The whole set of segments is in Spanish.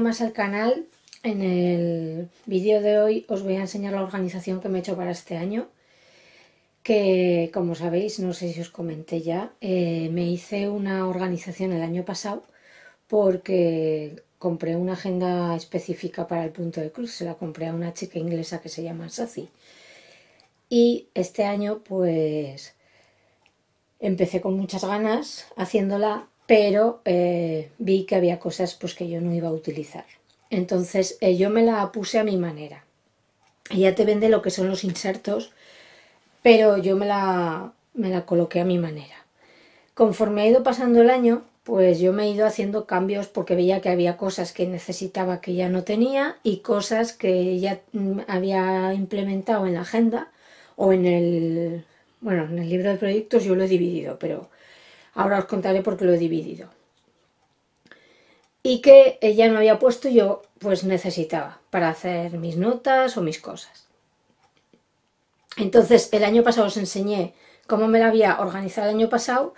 más al canal, en el vídeo de hoy os voy a enseñar la organización que me he hecho para este año, que como sabéis, no sé si os comenté ya, eh, me hice una organización el año pasado porque compré una agenda específica para el punto de cruz, se la compré a una chica inglesa que se llama Sassy. Y este año pues empecé con muchas ganas haciéndola pero eh, vi que había cosas pues que yo no iba a utilizar. Entonces eh, yo me la puse a mi manera. Ella te vende lo que son los insertos, pero yo me la, coloqué a mi manera. Conforme he ido pasando el año, pues yo me he ido haciendo cambios porque veía que había cosas que necesitaba que ya no tenía y cosas que ya mm, había implementado en la agenda o en el, bueno, en el libro de proyectos yo lo he dividido, pero Ahora os contaré por qué lo he dividido. Y que ella me había puesto yo pues necesitaba para hacer mis notas o mis cosas. Entonces, el año pasado os enseñé cómo me la había organizado el año pasado.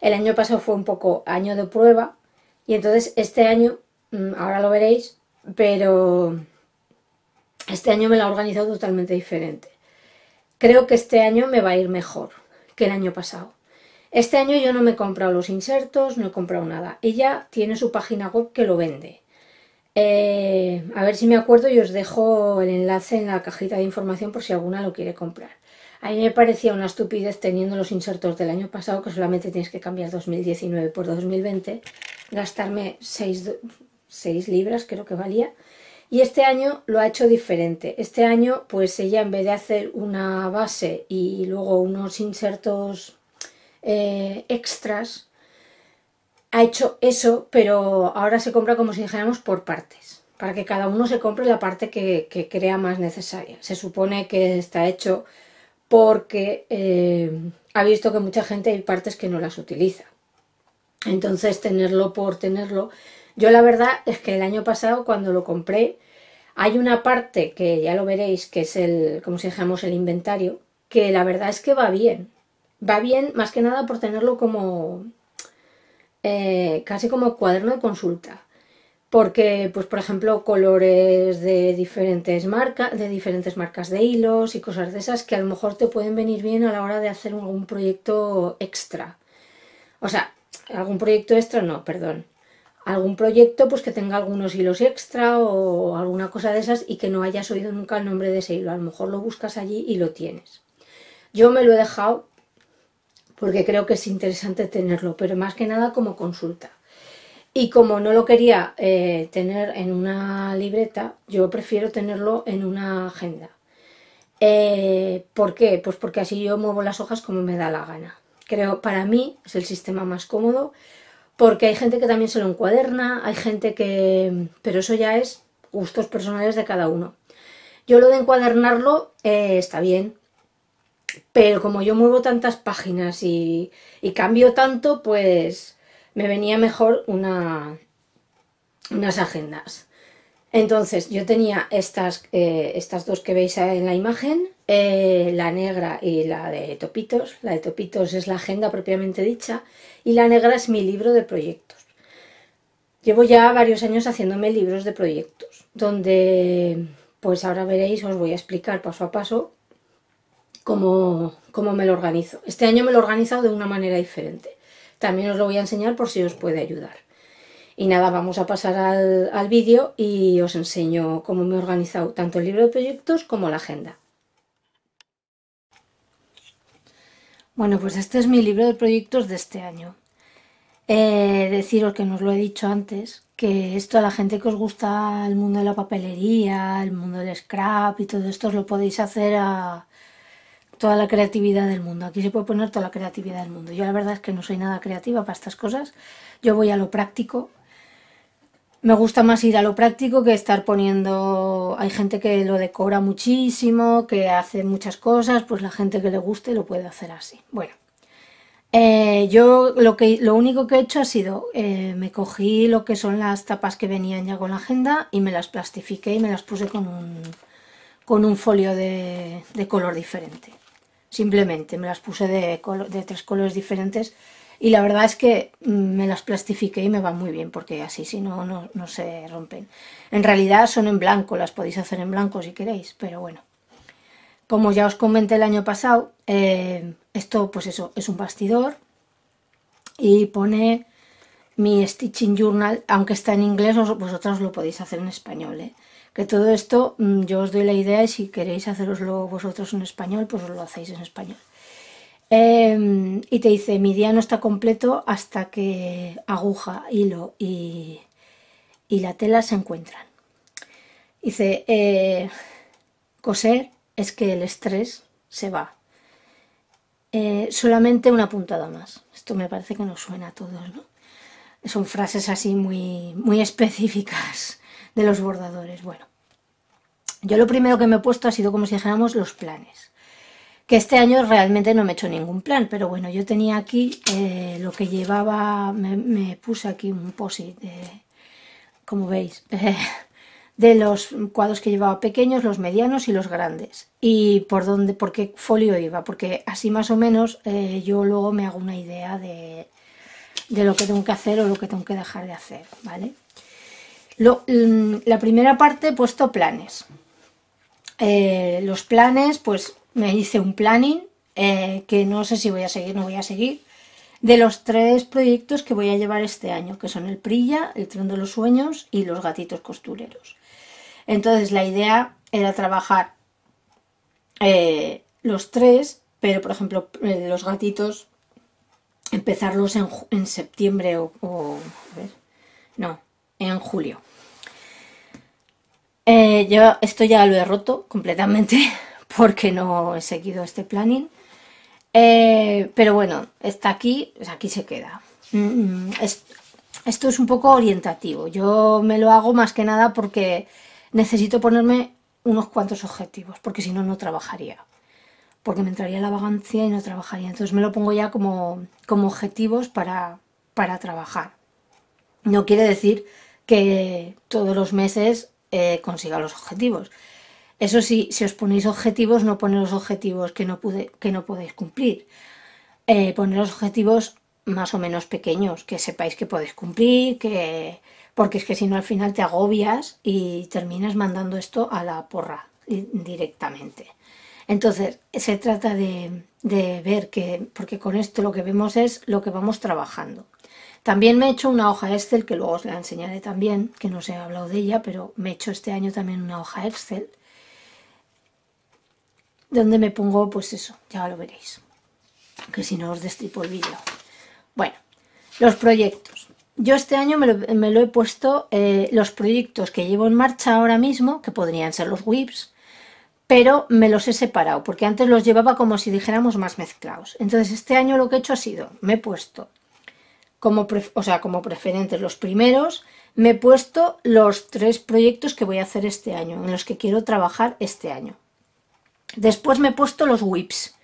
El año pasado fue un poco año de prueba y entonces este año, mm, ahora lo veréis, pero este año me la he organizado totalmente diferente. Creo que este año me va a ir mejor que el año pasado. Este año yo no me he comprado los insertos, no he comprado nada. Ella tiene su página web que lo vende. Eh, a ver si me acuerdo y os dejo el enlace en la cajita de información por si alguna lo quiere comprar. A mí me parecía una estupidez teniendo los insertos del año pasado, que solamente tienes que cambiar 2019 por 2020, gastarme 6 libras, creo que valía. Y este año lo ha hecho diferente. Este año, pues ella en vez de hacer una base y luego unos insertos eh, extras, ha hecho eso, pero ahora se compra como si dijéramos por partes, para que cada uno se compre la parte que, crea más necesaria. Se supone que está hecho porque eh, ha visto que mucha gente hay partes que no las utiliza. Entonces, tenerlo por tenerlo. Yo la verdad es que el año pasado cuando lo compré, hay una parte que ya lo veréis, que es el, como si dijéramos, el inventario, que la verdad es que va bien va bien más que nada por tenerlo como eh, casi como cuaderno de consulta. Porque, pues, por ejemplo, colores de diferentes marcas, de diferentes marcas de hilos y cosas de esas que a lo mejor te pueden venir bien a la hora de hacer algún proyecto extra. O sea, algún proyecto extra no, perdón. Algún proyecto pues que tenga algunos hilos extra o alguna cosa de esas y que no hayas oído nunca el nombre de ese hilo. A lo mejor lo buscas allí y lo tienes. Yo me lo he dejado porque creo que es interesante tenerlo, pero más que nada como consulta. Y como no lo quería eh, tener en una libreta, yo prefiero tenerlo en una agenda. Eh, ¿Por qué? Pues porque así yo muevo las hojas como me da la gana. Creo, para mí es el sistema más cómodo, porque hay gente que también se lo encuaderna, hay gente que... pero eso ya es gustos personales de cada uno. Yo lo de encuadernarlo eh, está bien, pero como yo muevo tantas páginas y, cambio tanto, pues me venía mejor una, unas agendas. Entonces yo tenía estas, eh, estas dos que veis en la imagen, eh, la negra y la de Topitos. La de Topitos es la agenda propiamente dicha y la negra es mi libro de proyectos. Llevo ya varios años haciéndome libros de proyectos, donde pues ahora veréis, os voy a explicar paso a paso cómo, me lo organizo. Este año me lo he organizado de una manera diferente. También os lo voy a enseñar por si os puede ayudar. Y nada, vamos a pasar al, vídeo y os enseño cómo me he organizado tanto el libro de proyectos como la agenda. Bueno, pues este es mi libro de proyectos de este año. deciros que nos os lo he dicho antes, que esto a la gente que os gusta el mundo de la papelería, el mundo del scrap y todo esto os lo podéis hacer a, toda la creatividad del mundo. Aquí se puede poner toda la creatividad del mundo. Yo la verdad es que no soy nada creativa para estas cosas. Yo voy a lo práctico. Me gusta más ir a lo práctico que estar poniendo... Hay gente que lo decora muchísimo, que hace muchas cosas, pues la gente que le guste lo puede hacer así. Bueno, eh, yo lo, que, lo único que he hecho ha sido, eh, me cogí lo que son las tapas que venían ya con la agenda y me las plastifiqué y me las puse con un, con un folio de, de color diferente simplemente me las puse de, tres colores diferentes y la verdad es que mm, me las plastifiqué y me van muy bien porque así si no, no, se rompen. En realidad son en blanco, las podéis hacer en blanco si queréis, pero bueno. Como ya os comenté el año pasado, eh, esto pues eso, es un bastidor y pone mi Stitching Journal, aunque está en inglés, vosotros lo podéis hacer en español. ¿eh? Que todo esto mm, yo os doy la idea y si queréis haceroslo vosotros en español, pues os lo hacéis en español. Em, y te dice, mi día no está completo hasta que aguja, hilo y, y la tela se encuentran. Dice, eh, coser es que el estrés se va. Eh, solamente una puntada más. Esto me parece que nos suena a todos, ¿no? Son frases así muy, muy específicas de los bordadores. Bueno, yo lo primero que me he puesto ha sido como si dijéramos los planes. Que este año realmente no me he hecho ningún plan, pero bueno, yo tenía aquí eh, lo que llevaba, me, puse aquí un posit, eh, como veis, de los cuadros que llevaba pequeños, los medianos y los grandes. Y por dónde, por qué folio iba, porque así más o menos eh, yo luego me hago una idea de, de lo que tengo que hacer o lo que tengo que dejar de hacer, ¿vale? Mm, la primera parte he puesto planes. Eh, los planes, pues me hice un planning eh, que no sé si voy a seguir, no voy a seguir, de los tres proyectos que voy a llevar este año, que son el Prilla, el Tren de los Sueños y los Gatitos Costureros. Entonces la idea era trabajar eh, los tres, pero por ejemplo los gatitos empezarlos en, septiembre o, o a ver, no, en julio. Eh, yo esto ya lo he roto completamente porque no he seguido este planning. Eh, pero bueno, está aquí, aquí se queda. Mm, esto es un poco orientativo. Yo me lo hago más que nada porque necesito ponerme unos cuantos objetivos, porque si no, no trabajaría. Porque me entraría la vagancia y no trabajaría. Entonces me lo pongo ya como, como objetivos para, para trabajar. No quiere decir que todos los meses eh, consiga los objetivos. Eso sí, si os ponéis objetivos, no los objetivos que no, pude, que no podéis cumplir. Eh, los objetivos más o menos pequeños, que sepáis que podéis cumplir, que... porque es que si no al final te agobias y terminas mandando esto a la porra directamente. Entonces, se trata de, de ver que, porque con esto lo que vemos es lo que vamos trabajando. También me he hecho una hoja Excel, que luego os la enseñaré también, que no os he hablado de ella, pero me he hecho este año también una hoja Excel, donde me pongo, pues eso, ya lo veréis, que si no os destripo el vídeo. Bueno, los proyectos. Yo este año me lo, he puesto eh, los proyectos que llevo en marcha ahora mismo, que podrían ser los WIPs, pero me los he separado, porque antes los llevaba como si dijéramos más mezclados. Entonces este año lo que he hecho ha sido, me he puesto como, o sea, como preferentes, los primeros, me he puesto los tres proyectos que voy a hacer este año, en los que quiero trabajar este año. Después me he puesto los whips,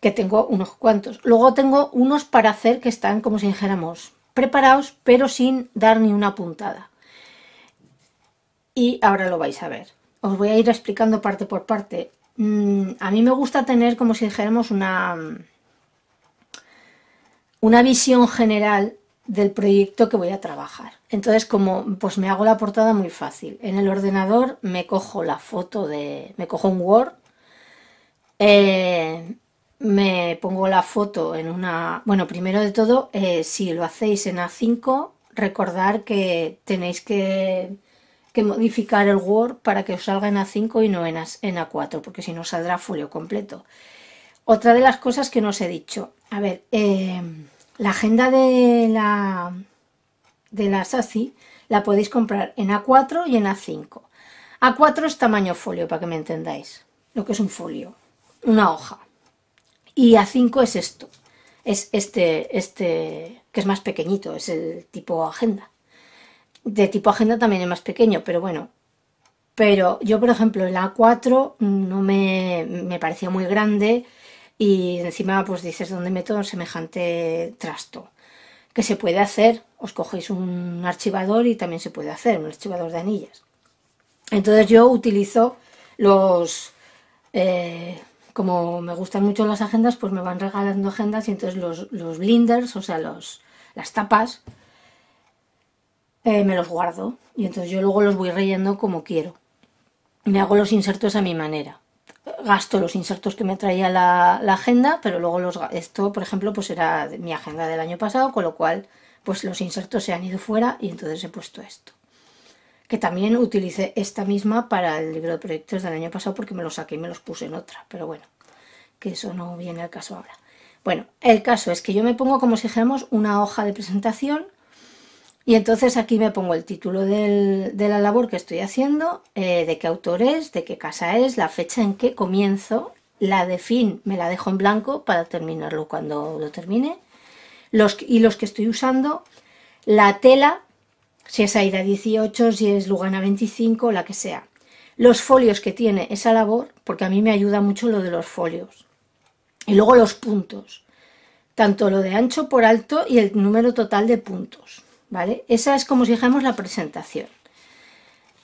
que tengo unos cuantos. Luego tengo unos para hacer que están, como si dijéramos, preparados, pero sin dar ni una puntada. Y ahora lo vais a ver. Os voy a ir explicando parte por parte. Mm, a mí me gusta tener, como si dijéramos, una una visión general del proyecto que voy a trabajar. Entonces, como pues me hago la portada muy fácil. En el ordenador me cojo la foto de. me cojo un Word. Eh, me pongo la foto en una. Bueno, primero de todo, eh, si lo hacéis en A5, recordar que tenéis que, que, modificar el Word para que os salga en A5 y no en, A, en A4, porque si no saldrá folio completo. Otra de las cosas que no os he dicho. A ver, eh, la agenda de la, de la SACI la podéis comprar en A4 y en A5. A4 es tamaño folio, para que me entendáis. Lo que es un folio, una hoja. Y A5 es esto. Es este, este, que es más pequeñito, es el tipo agenda. De tipo agenda también es más pequeño, pero bueno. Pero yo, por ejemplo, el A4 no me, me parecía muy grande y encima pues dices, ¿dónde meto semejante trasto? Que se puede hacer, os cogéis un archivador y también se puede hacer, un archivador de anillas. Entonces yo utilizo los... Eh, como me gustan mucho las agendas, pues me van regalando agendas y entonces los, blinders, o sea, los, las tapas, eh, me los guardo y entonces yo luego los voy rellenando como quiero. Me hago los insertos a mi manera gasto los insertos que me traía la, agenda, pero luego los esto, por ejemplo, pues era mi agenda del año pasado, con lo cual pues los insertos se han ido fuera y entonces he puesto esto. Que también utilicé esta misma para el libro de proyectos del año pasado porque me los saqué y me los puse en otra, pero bueno, que eso no viene al caso ahora. Bueno, el caso es que yo me pongo como si dijéramos una hoja de presentación y entonces aquí me pongo el título de la labor que estoy haciendo, eh, de qué autor es, de qué casa es, la fecha en que comienzo, la de fin me la dejo en blanco para terminarlo cuando lo termine, los, y los que estoy usando, la tela, si es AIDA 18, si es Lugana 25, la que sea, los folios que tiene esa labor, porque a mí me ayuda mucho lo de los folios, y luego los puntos, tanto lo de ancho por alto y el número total de puntos. ¿vale? Esa es como si dijéramos la presentación.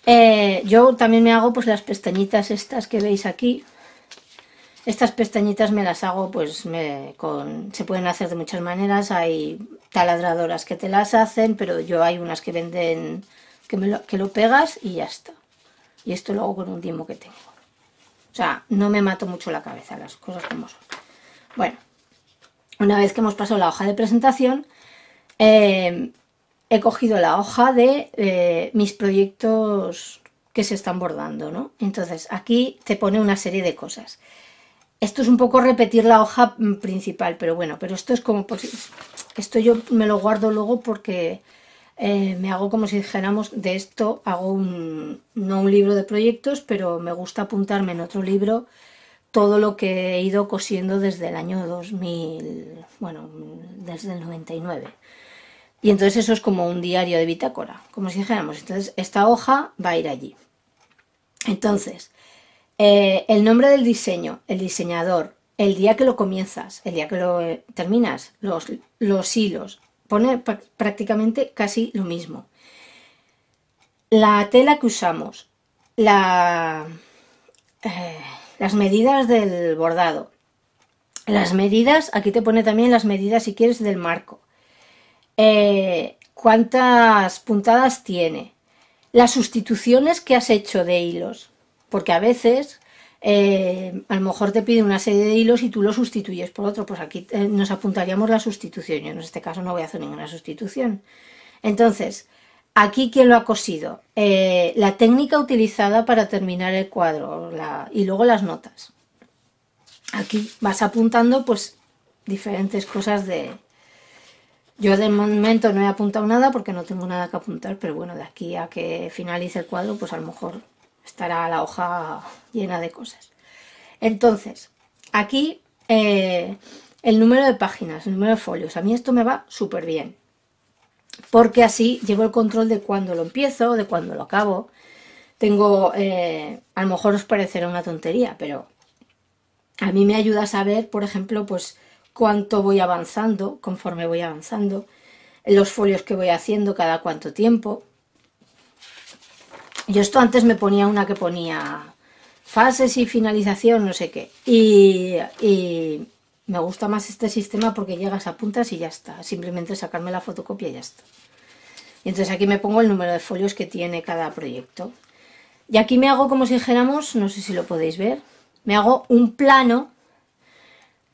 Eh, yo también me hago pues las pestañitas estas que veis aquí. Estas pestañitas me las hago pues me, con, se pueden hacer de muchas maneras. Hay taladradoras que te las hacen, pero yo hay unas que venden que, lo, que lo pegas y ya está. Y esto lo hago con un dimo que tengo. O sea, no me mato mucho la cabeza, las cosas como son. Bueno, una vez que hemos pasado la hoja de presentación, eh, he cogido la hoja de eh, mis proyectos que se están bordando, ¿no? Entonces, aquí te pone una serie de cosas. Esto es un poco repetir la hoja mm, principal, pero bueno, pero esto es como... esto yo me lo guardo luego porque eh, me hago como si dijéramos de esto, hago un, no un libro de proyectos, pero me gusta apuntarme en otro libro todo lo que he ido cosiendo desde el año 2000, bueno, desde el 99. Y entonces eso es como un diario de bitácora, como si dijéramos, entonces esta hoja va a ir allí. Entonces, eh, el nombre del diseño, el diseñador, el día que lo comienzas, el día que lo eh, terminas, los, los, hilos, pone prácticamente casi lo mismo. La tela que usamos, la, eh, las medidas del bordado, las medidas, aquí te pone también las medidas si quieres del marco eh, cuántas puntadas tiene, las sustituciones que has hecho de hilos, porque a veces eh, a lo mejor te pide una serie de hilos y tú lo sustituyes por otro, pues aquí eh, nos apuntaríamos la sustitución, yo en este caso no voy a hacer ninguna sustitución. Entonces, aquí quién lo ha cosido, la técnica utilizada para terminar el cuadro y luego las notas. Aquí vas apuntando pues diferentes cosas de, yo de momento no he apuntado nada porque no tengo nada que apuntar, pero bueno, de aquí a que finalice el cuadro, pues a lo mejor estará la hoja llena de cosas. Entonces, aquí eh, el número de páginas, el número de folios. A mí esto me va súper bien, porque así llevo el control de cuándo lo empiezo, de cuándo lo acabo. Tengo, eh, a lo mejor os parecerá una tontería, pero a mí me ayuda a saber, por ejemplo, pues cuánto voy avanzando, conforme voy avanzando, los folios que voy haciendo cada cuánto tiempo. Yo esto antes me ponía una que ponía fases y finalización, no sé qué. Y, me gusta más este sistema porque llegas a puntas y ya está. Simplemente sacarme la fotocopia y ya está. Y entonces aquí me pongo el número de folios que tiene cada proyecto. Y aquí me hago como si dijéramos, no sé si lo podéis ver, me hago un plano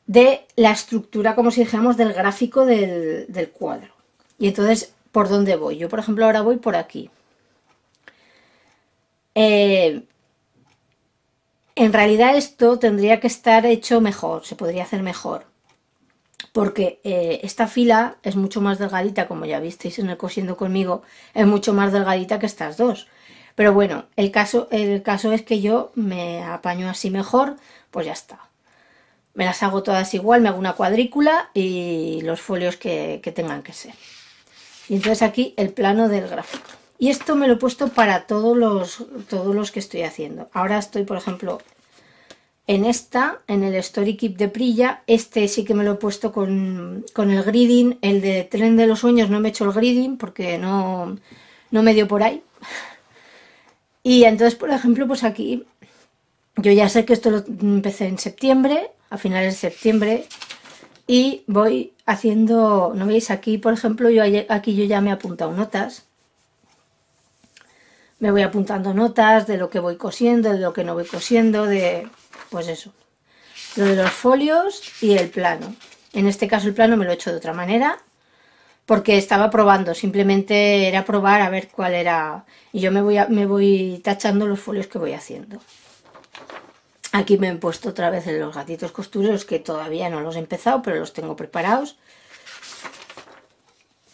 de la estructura, como si dijéramos, del gráfico del, cuadro. Y entonces, ¿por dónde voy? Yo, por ejemplo, ahora voy por aquí. Eh, en realidad esto tendría que estar hecho mejor, se podría hacer mejor, porque eh, esta fila es mucho más delgadita, como ya visteis en el cosiendo conmigo, es mucho más delgadita que estas dos. Pero bueno, el caso, el caso es que yo me apaño así mejor, pues ya está me las hago todas igual, me hago una cuadrícula y los folios que, tengan que ser. Y entonces aquí el plano del gráfico. Y esto me lo he puesto para todos los, todos los que estoy haciendo. Ahora estoy, por ejemplo, en esta, en el Story Keep de Prilla. Este sí que me lo he puesto con, el gridding. El de Tren de los Sueños no me he hecho el gridding porque no, no me dio por ahí. Y entonces, por ejemplo, pues aquí yo ya sé que esto lo empecé en septiembre a finales de septiembre y voy haciendo, ¿no veis? Aquí, por ejemplo, yo aquí yo ya me he apuntado notas. Me voy apuntando notas de lo que voy cosiendo, de lo que no voy cosiendo, de pues eso. Lo de los folios y el plano. En este caso el plano me lo he hecho de otra manera porque estaba probando, simplemente era probar a ver cuál era. Y yo me voy, me voy tachando los folios que voy haciendo. Aquí me han puesto otra vez los gatitos costureros que todavía no los he empezado, pero los tengo preparados.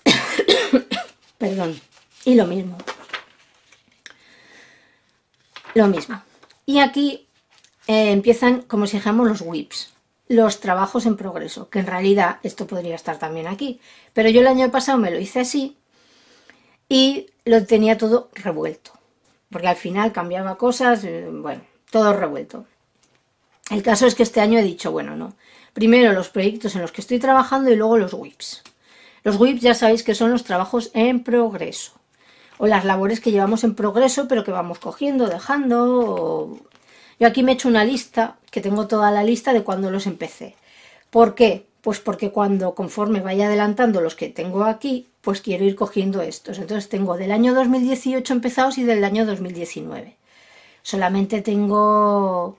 Perdón. Y lo mismo. Lo mismo. Y aquí eh, empiezan, como si dijéramos, los whips. Los trabajos en progreso, que en realidad esto podría estar también aquí. Pero yo el año pasado me lo hice así y lo tenía todo revuelto. Porque al final cambiaba cosas, eh, bueno, todo revuelto. El caso es que este año he dicho, bueno, no. Primero los proyectos en los que estoy trabajando y luego los WIPs. Los WIPs ya sabéis que son los trabajos en progreso o las labores que llevamos en progreso pero que vamos cogiendo, dejando. Yo aquí me he hecho una lista, que tengo toda la lista de cuando los empecé. ¿Por qué? Pues porque cuando conforme vaya adelantando los que tengo aquí, pues quiero ir cogiendo estos. Entonces tengo del año 2018 empezados y del año 2019. Solamente tengo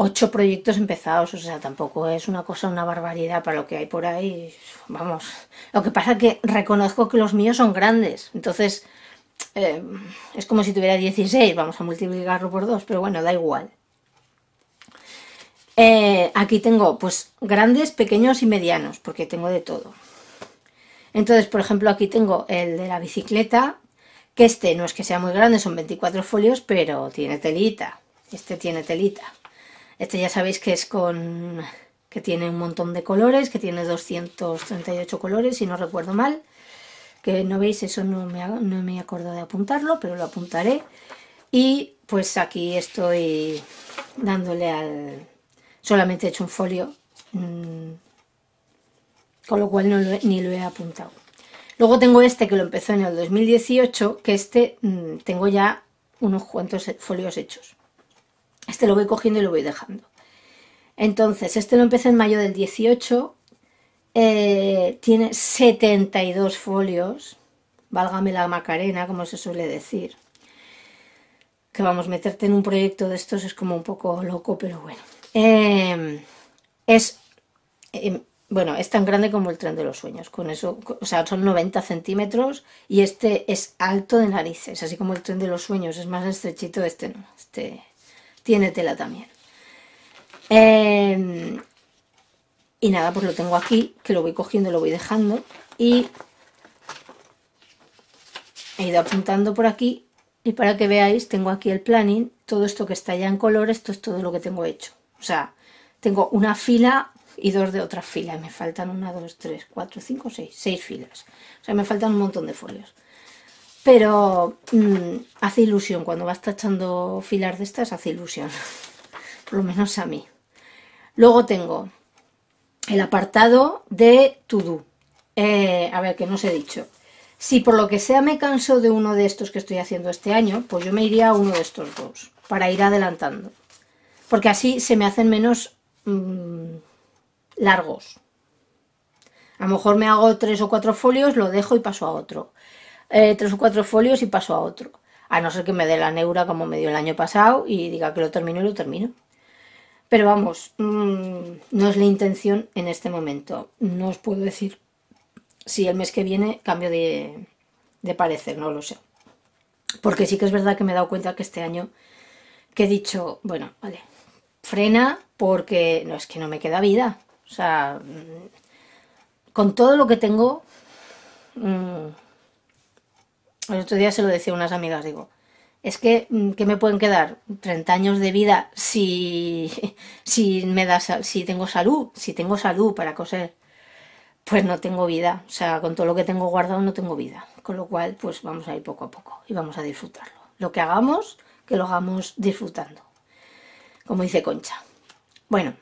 ocho proyectos empezados, o sea, tampoco es una cosa, una barbaridad para lo que hay por ahí. Vamos, lo que pasa es que reconozco que los míos son grandes, entonces eh, es como si tuviera 16, vamos a multiplicarlo por dos, pero bueno, da igual. Eh, aquí tengo pues grandes, pequeños y medianos, porque tengo de todo. Entonces, por ejemplo, aquí tengo el de la bicicleta, que este no es que sea muy grande, son 24 folios, pero tiene telita. Este tiene telita. Este ya sabéis que es con que tiene un montón de colores, que tiene 238 colores, si no recuerdo mal. Que no veis, eso no me, no me de apuntarlo, pero lo apuntaré. Y pues aquí estoy dándole al... Solamente he hecho un folio, mm, con lo cual ni lo he apuntado. Luego tengo este que lo empezó en el 2018, que este mm, tengo ya unos cuantos folios hechos. Este lo voy cogiendo y lo voy dejando. Entonces, este lo empecé en mayo del 18, eh, tiene 72 folios, válgame la Macarena, como se suele decir. Que vamos, meterte en un proyecto de estos es como un poco loco, pero bueno. Em, es, em, bueno, es tan grande como el tren de los sueños, con eso, o sea, son 90 centímetros y este es alto de narices, así como el tren de los sueños, es más estrechito, este no, este tiene tela también. Em, y nada, pues lo tengo aquí, que lo voy cogiendo, lo voy dejando. Y he ido apuntando por aquí. Y para que veáis, tengo aquí el planning. Todo esto que está ya en color, esto es todo lo que tengo hecho. O sea, tengo una fila y dos de otra fila. Me faltan una, dos, tres, cuatro, cinco, seis. Seis filas. O sea, me faltan un montón de folios. Pero mm, hace ilusión, cuando vas tachando filas de estas, hace ilusión. Por lo menos a mí. Luego tengo el apartado de to do. Eh, a ver, que no os he dicho. Si por lo que sea me canso de uno de estos que estoy haciendo este año, pues yo me iría a uno de estos dos, para ir adelantando. Porque así se me hacen menos mm, largos. A lo mejor me hago tres o cuatro folios, lo dejo y paso a otro. Eh, tres o cuatro folios y paso a otro. A no ser que me dé la neura como me dio el año pasado y diga que lo termino y lo termino. Pero vamos, mm, no es la intención en este momento. No os puedo decir si el mes que viene cambio de, de parecer, no lo sé. Porque sí que es verdad que me he dado cuenta que este año que he dicho, bueno, vale, frena porque no es que no me queda vida. O sea, mm, con todo lo que tengo, mm, el otro día se lo decía a unas amigas, digo, es que, mm, ¿qué me pueden quedar? 30 años de vida si, si, me da, si tengo salud, si tengo salud para coser. Pues no tengo vida, o sea, con todo lo que tengo guardado no tengo vida. Con lo cual, pues vamos a ir poco a poco y vamos a disfrutarlo. Lo que hagamos, que lo hagamos disfrutando. Como dice Concha. Bueno,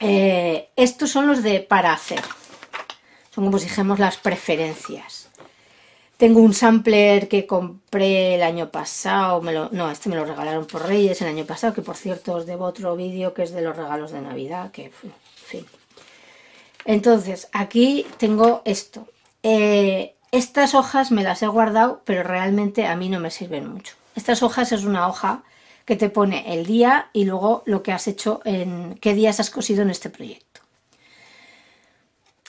eh, estos son los de para hacer. Son como si dijéramos las preferencias. Tengo un sampler que compré el año pasado, no, este me lo regalaron por Reyes el año pasado, que por cierto os debo otro vídeo que es de los regalos de Navidad, que, en fin. Entonces, aquí tengo esto. Eh, estas hojas me las he guardado, pero realmente a mí no me sirven mucho. Estas hojas es una hoja que te pone el día y luego lo que has hecho, en qué días has cosido en este proyecto.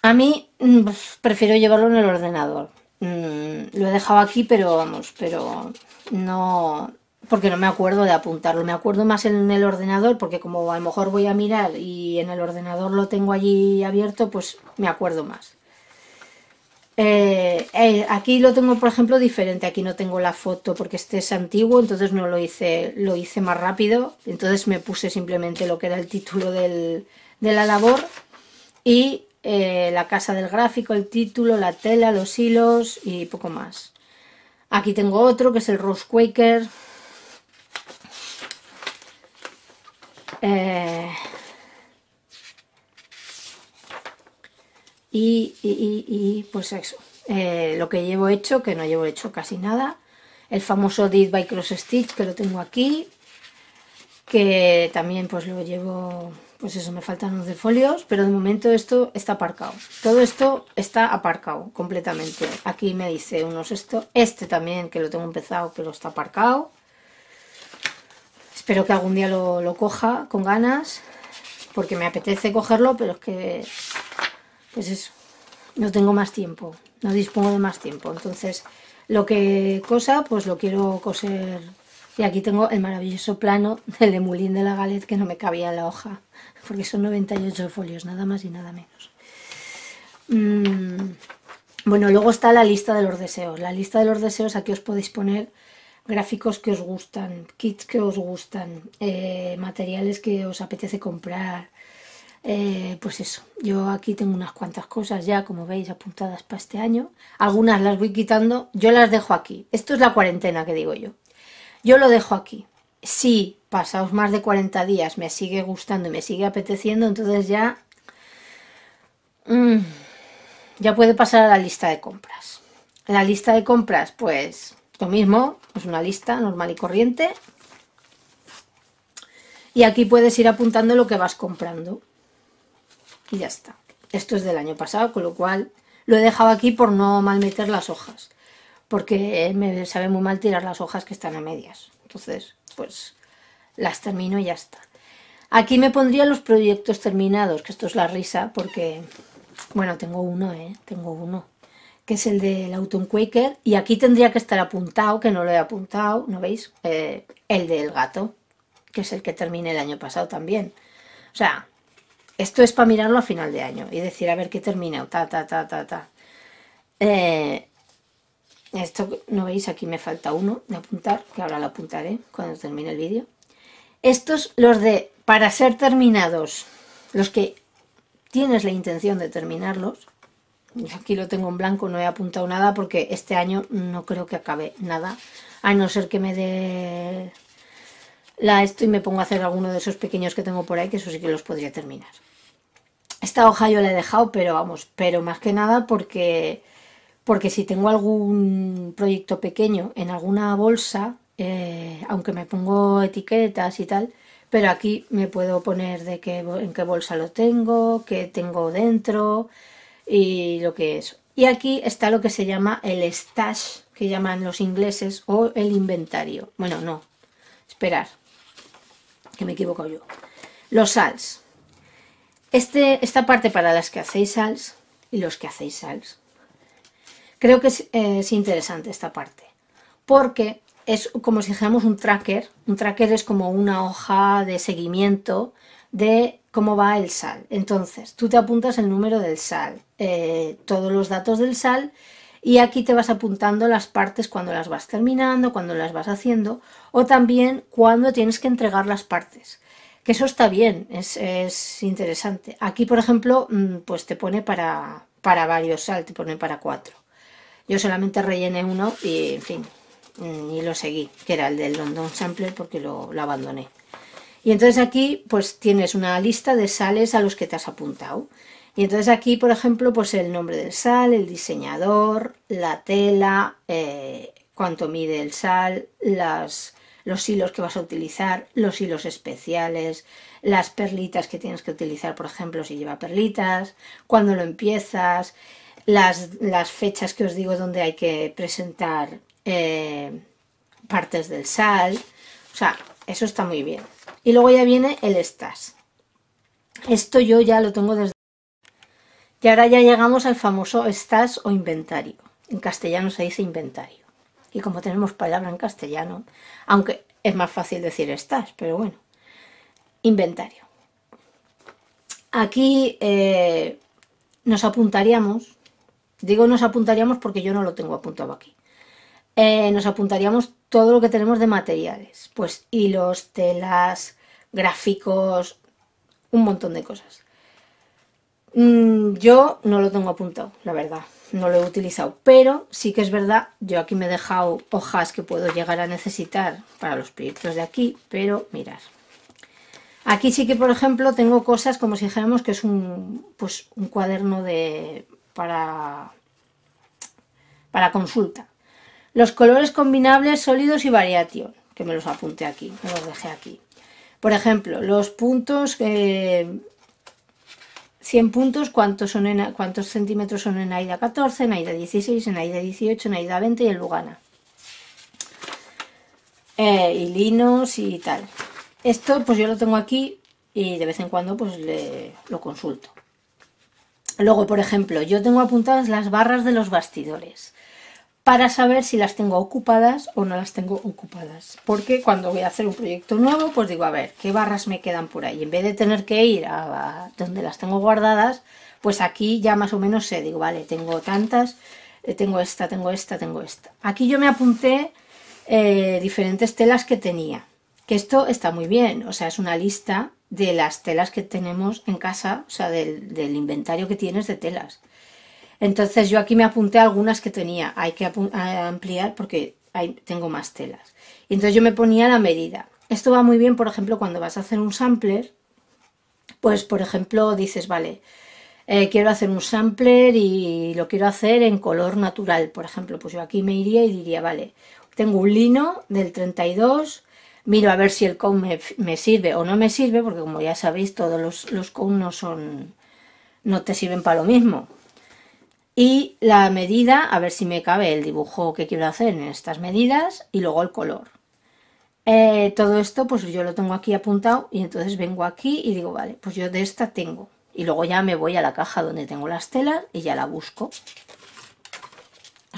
A mí mm, prefiero llevarlo en el ordenador Mm, lo he dejado aquí, pero vamos, pero no, porque no me acuerdo de apuntarlo. Me acuerdo más en el ordenador, porque como a lo mejor voy a mirar y en el ordenador lo tengo allí abierto, pues me acuerdo más. Eh, eh, aquí lo tengo, por ejemplo, diferente. Aquí no tengo la foto porque este es antiguo, entonces no lo hice, lo hice más rápido. Entonces me puse simplemente lo que era el título de la labor y eh, la casa del gráfico, el título, la tela, los hilos y poco más. Aquí tengo otro que es el Rose Quaker. Eh, y, pues eso, eh, lo que llevo hecho, que no llevo hecho casi nada. El famoso Did by Cross Stitch que lo tengo aquí, que también pues lo llevo pues eso, me faltan de folios, pero de momento esto está aparcado. Todo esto está aparcado completamente. Aquí me dice unos esto, este también que lo tengo empezado, pero está aparcado. Espero que algún día lo, lo coja con ganas, porque me apetece cogerlo, pero es que, pues eso, no tengo más tiempo, no dispongo de más tiempo. Entonces, lo que cosa, pues lo quiero coser y aquí tengo el maravilloso plano del emulín de la Galet que no me cabía en la hoja, porque son 98 folios, nada más y nada menos. Mm, bueno, luego está la lista de los deseos. La lista de los deseos, aquí os podéis poner gráficos que os gustan, kits que os gustan, eh, materiales que os apetece comprar. Eh, pues eso, yo aquí tengo unas cuantas cosas ya, como veis, apuntadas para este año. Algunas las voy quitando, yo las dejo aquí. Esto es la cuarentena que digo yo. Yo lo dejo aquí. Si pasados más de 40 días me sigue gustando y me sigue apeteciendo, entonces ya... Mm, ya puede pasar a la lista de compras. La lista de compras, pues lo mismo, es una lista normal y corriente. Y aquí puedes ir apuntando lo que vas comprando. Y ya está. Esto es del año pasado, con lo cual lo he dejado aquí por no malmeter las hojas porque me sabe muy mal tirar las hojas que están a medias. Entonces, pues las termino y ya está. Aquí me pondría los proyectos terminados, que esto es la risa, porque, bueno, tengo uno, ¿eh? Tengo uno, que es el del Autumn Quaker, y aquí tendría que estar apuntado, que no lo he apuntado, ¿no veis? Eh, el del gato, que es el que terminé el año pasado también. O sea, esto es para mirarlo a final de año y decir, a ver qué termina, ta, ta, ta, ta, ta. Eh, esto no veis, aquí me falta uno de apuntar, que ahora lo apuntaré cuando termine el vídeo. Estos, los de para ser terminados, los que tienes la intención de terminarlos, pues aquí lo tengo en blanco, no he apuntado nada porque este año no creo que acabe nada, a no ser que me dé la esto y me pongo a hacer alguno de esos pequeños que tengo por ahí, que eso sí que los podría terminar. Esta hoja yo la he dejado, pero vamos, pero más que nada porque porque si tengo algún proyecto pequeño en alguna bolsa, eh, aunque me pongo etiquetas y tal, pero aquí me puedo poner de qué, en qué bolsa lo tengo, qué tengo dentro y lo que es. Y aquí está lo que se llama el stash, que llaman los ingleses, o el inventario. Bueno, no, esperar, que me equivoco yo. Los sals. Este, esta parte para las que hacéis sals y los que hacéis sals Creo que eh, es, interesante esta parte, porque es como si dijéramos un tracker. Un tracker es como una hoja de seguimiento de cómo va el sal. Entonces, tú te apuntas el número del sal, eh, todos los datos del sal, y aquí te vas apuntando las partes cuando las vas terminando, cuando las vas haciendo, o también cuando tienes que entregar las partes. Que eso está bien, es, interesante. Aquí, por ejemplo, mm, pues te pone para, para varios sal, te pone para cuatro. Yo solamente rellené uno y, en fin, mm, y lo seguí, que era el del London Sampler porque lo, abandoné. Y entonces aquí pues tienes una lista de sales a los que te has apuntado. Y entonces aquí, por ejemplo, pues el nombre del sal, el diseñador, la tela, eh, cuánto mide el sal, las, los hilos que vas a utilizar, los hilos especiales, las perlitas que tienes que utilizar, por ejemplo, si lleva perlitas, cuándo lo empiezas, las, fechas que os digo donde hay que presentar eh, partes del sal. O sea, eso está muy bien. Y luego ya viene el estás. Esto yo ya lo tengo desde... Y ahora ya llegamos al famoso estás o inventario. En castellano se dice inventario. Y como tenemos palabra en castellano, aunque es más fácil decir estás, pero bueno, inventario. Aquí eh, nos apuntaríamos Digo nos apuntaríamos porque yo no lo tengo apuntado aquí. Eh, nos apuntaríamos todo lo que tenemos de materiales, pues hilos, telas, gráficos, un montón de cosas. Mm, yo no lo tengo apuntado, la verdad, no lo he utilizado, pero sí que es verdad, yo aquí me he dejado hojas que puedo llegar a necesitar para los proyectos de aquí, pero mirar. Aquí sí que, por ejemplo, tengo cosas como si dijéramos que es un, pues, un cuaderno de para, para consulta. Los colores combinables sólidos y variación que me los apunté aquí, me los dejé aquí. Por ejemplo, los puntos, 100 eh, puntos, ¿cuántos, son en, ¿cuántos centímetros son en AIDA 14, en AIDA 16, en AIDA 18, en AIDA 20 y en Lugana? Eh, y linos y tal. Esto pues yo lo tengo aquí y de vez en cuando pues lo consulto. Luego, por ejemplo, yo tengo apuntadas las barras de los bastidores para saber si las tengo ocupadas o no las tengo ocupadas. Porque cuando voy a hacer un proyecto nuevo, pues digo, a ver, ¿qué barras me quedan por ahí? En vez de tener que ir a donde las tengo guardadas, pues aquí ya más o menos sé, digo, vale, tengo tantas, eh, tengo esta, tengo esta, tengo esta. Aquí yo me apunté eh, diferentes telas que tenía, que esto está muy bien, o sea, es una lista de las telas que tenemos en casa, o sea, del, inventario que tienes de telas. Entonces yo aquí me apunté algunas que tenía, hay que ampliar porque hay, tengo más telas. Y entonces yo me ponía la medida. Esto va muy bien, por ejemplo, cuando vas a hacer un sampler, pues por ejemplo dices, vale, eh, quiero hacer un sampler y lo quiero hacer en color natural, por ejemplo, pues yo aquí me iría y diría, vale, tengo un lino del 32 miro a ver si el cone me, sirve o no me sirve, porque como ya sabéis, todos los, los no son, no te sirven para lo mismo. Y la medida, a ver si me cabe el dibujo que quiero hacer en estas medidas y luego el color. Eh, todo esto pues yo lo tengo aquí apuntado y entonces vengo aquí y digo, vale, pues yo de esta tengo. Y luego ya me voy a la caja donde tengo las telas y ya la busco.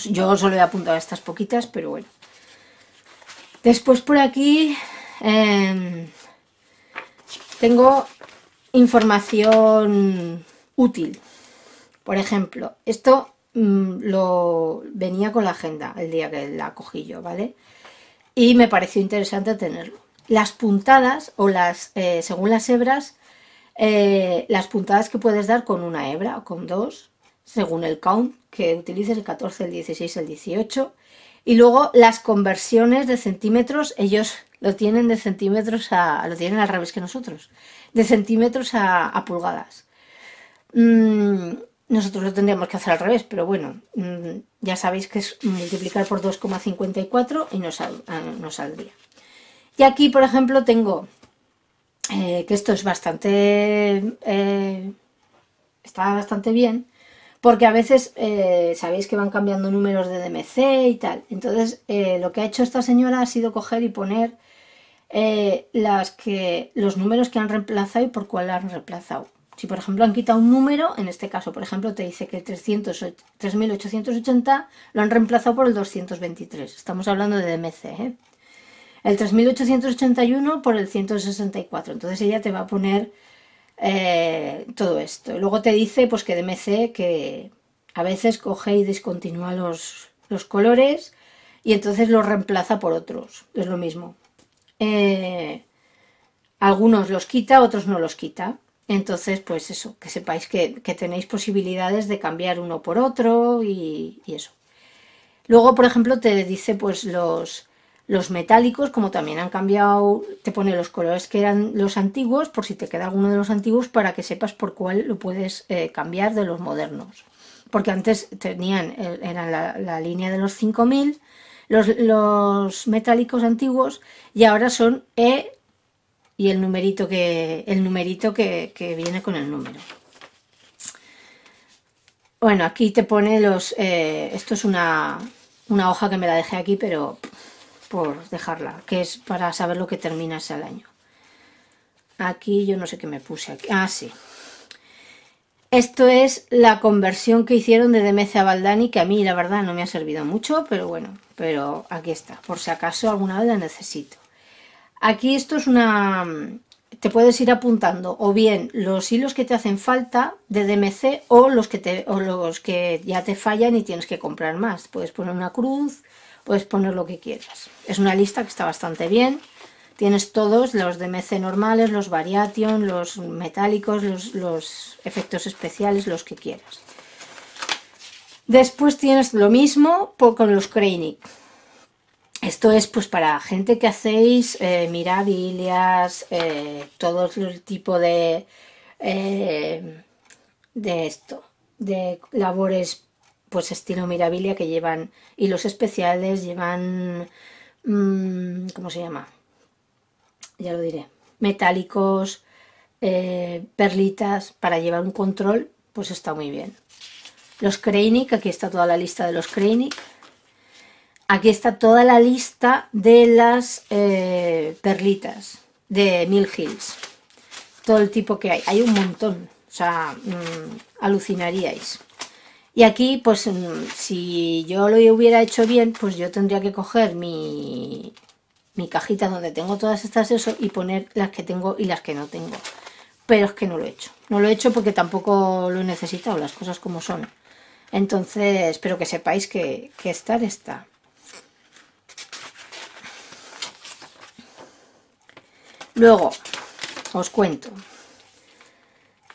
Yo solo he apuntado estas poquitas, pero bueno. Después por aquí em, tengo información útil. Por ejemplo, esto mm, lo venía con la agenda el día que la cogí yo, ¿vale? Y me pareció interesante tenerlo. Las puntadas o las, eh, según las hebras, eh, las puntadas que puedes dar con una hebra o con dos, según el count que utilices, el 14, el 16, el 18, y luego las conversiones de centímetros, ellos lo tienen de centímetros a. lo tienen al revés que nosotros, de centímetros a, pulgadas. Mm, nosotros lo tendríamos que hacer al revés, pero bueno, mm, ya sabéis que es multiplicar por 2,54 y ah, nos, saldría. Y aquí, por ejemplo, tengo eh, que esto es bastante. Eh, está bastante bien porque a veces eh, sabéis que van cambiando números de DMC y tal. Entonces, eh, lo que ha hecho esta señora ha sido coger y poner eh, las que, los números que han reemplazado y por cuál han reemplazado. Si, por ejemplo, han quitado un número, en este caso, por ejemplo, te dice que el 3880 lo han reemplazado por el 223. Estamos hablando de DMC, ¿eh? El 3881 por el 164. Entonces ella te va a poner eh, todo esto. Luego te dice pues que DMC que a veces coge y descontinúa los, colores y entonces los reemplaza por otros. Es lo mismo. Eh, algunos los quita, otros no los quita. Entonces, pues eso, que sepáis que, tenéis posibilidades de cambiar uno por otro y, eso. Luego, por ejemplo, te dice pues los, los metálicos, como también han cambiado, te pone los colores que eran los antiguos, por si te queda alguno de los antiguos, para que sepas por cuál lo puedes eh, cambiar de los modernos. Porque antes tenían, eh, eran la, línea de los 5000, los, los, metálicos antiguos, y ahora son E y el numerito que, el numerito que, viene con el número. Bueno, aquí te pone los... Eh, esto es una, una hoja que me la dejé aquí, pero por dejarla, que es para saber lo que terminas al año. Aquí yo no sé qué me puse aquí. Ah, sí. Esto es la conversión que hicieron de DMC a Baldani, que a mí la verdad no me ha servido mucho, pero bueno, pero aquí está, por si acaso alguna vez la necesito. Aquí esto es una... te puedes ir apuntando o bien los hilos que te hacen falta de DMC o los que, te, o los que ya te fallan y tienes que comprar más. Puedes poner una cruz, puedes poner lo que quieras. Es una lista que está bastante bien. Tienes todos los DMC normales, los Variation, los metálicos, los, efectos especiales, los que quieras. Después tienes lo mismo con los Cranic. Esto es pues para gente que hacéis eh, mirabilias, eh, todo el tipo de, eh, de esto, de labores pues estilo Mirabilia que llevan y los especiales llevan mm, ¿cómo se llama? ya lo diré metálicos eh, perlitas para llevar un control pues está muy bien los Kreinik, aquí está toda la lista de los Kreinik aquí está toda la lista de las eh, perlitas de Mil Hills todo el tipo que hay, hay un montón o sea, mm, alucinaríais y aquí, pues, mm, si yo lo hubiera hecho bien, pues yo tendría que coger mi, mi cajita donde tengo todas estas eso y poner las que tengo y las que no tengo. Pero es que no lo he hecho. No lo he hecho porque tampoco lo he necesitado, las cosas como son. Entonces, espero que sepáis que, que estar está. Luego, os cuento.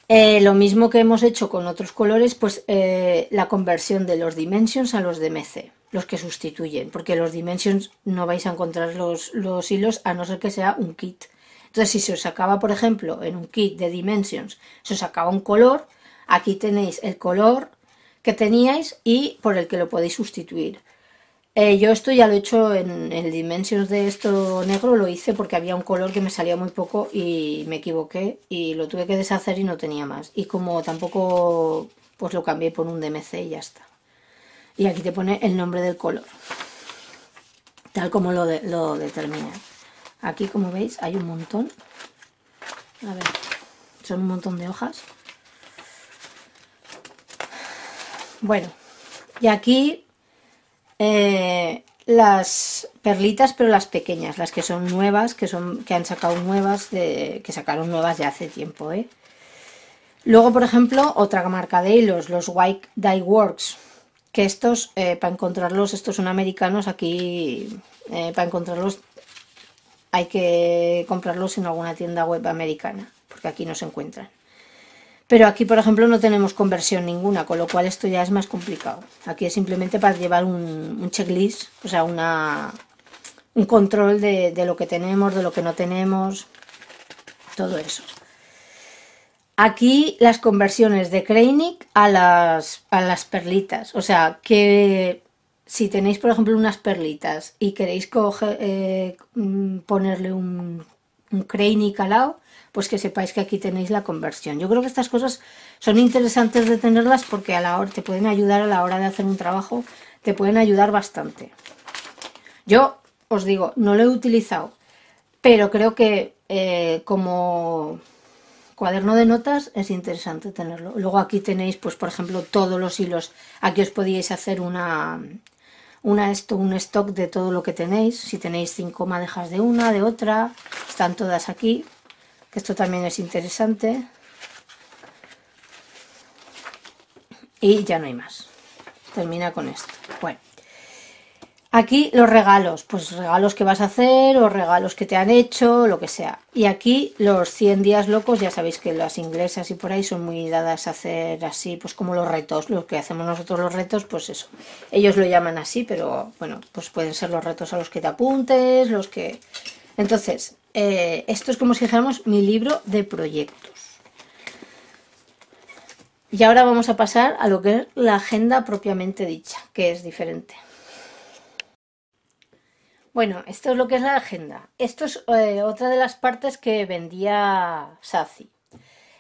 Eh, lo mismo que hemos hecho con otros colores, pues eh, la conversión de los dimensions a los de MC, los que sustituyen, porque los dimensions no vais a encontrar los, los hilos a no ser que sea un kit. Entonces, si se os acaba, por ejemplo, en un kit de dimensions, se os acaba un color, aquí tenéis el color que teníais y por el que lo podéis sustituir. Eh, yo esto ya lo he hecho en, el Dimensions de esto negro, lo hice porque había un color que me salía muy poco y me equivoqué y lo tuve que deshacer y no tenía más. Y como tampoco, pues lo cambié por un DMC y ya está. Y aquí te pone el nombre del color, tal como lo, lo determina. Aquí como veis hay un montón, a ver, son un montón de hojas. Bueno, y aquí eh, las perlitas, pero las pequeñas, las que son nuevas, que, son, que han sacado nuevas, que sacaron nuevas ya hace tiempo. ¿eh? Luego, por ejemplo, otra marca de hilos, los White Dye Works, que estos, eh, para encontrarlos, estos son americanos, aquí, eh, para encontrarlos hay que comprarlos en alguna tienda web americana, porque aquí no se encuentran. Pero aquí, por ejemplo, no tenemos conversión ninguna, con lo cual esto ya es más complicado. Aquí es simplemente para llevar un, checklist, o sea, una, un control de, lo que tenemos, de lo que no tenemos, todo eso. Aquí las conversiones de Kreinik a las, a las perlitas. O sea, que si tenéis, por ejemplo, unas perlitas y queréis eh, mm, ponerle un, un al lado, pues que sepáis que aquí tenéis la conversión. Yo creo que estas cosas son interesantes de tenerlas porque a la hora, te pueden ayudar a la hora de hacer un trabajo, te pueden ayudar bastante. Yo os digo, no lo he utilizado, pero creo que eh, como cuaderno de notas es interesante tenerlo. Luego aquí tenéis, pues por ejemplo, todos los hilos. Aquí os podíais hacer una, una esto, un stock de todo lo que tenéis. Si tenéis cinco madejas de una, de otra, están todas aquí esto también es interesante. Y ya no hay más. Termina con esto. Bueno. Aquí los regalos, pues regalos que vas a hacer o regalos que te han hecho, lo que sea. Y aquí los 100 días locos, ya sabéis que las inglesas y por ahí son muy dadas a hacer así, pues como los retos, lo que hacemos nosotros los retos, pues eso. Ellos lo llaman así, pero bueno, pues pueden ser los retos a los que te apuntes, los que entonces, eh, esto es como si dijéramos mi libro de proyectos. Y ahora vamos a pasar a lo que es la agenda propiamente dicha, que es diferente. Bueno, esto es lo que es la agenda. Esto es eh, otra de las partes que vendía Sazi.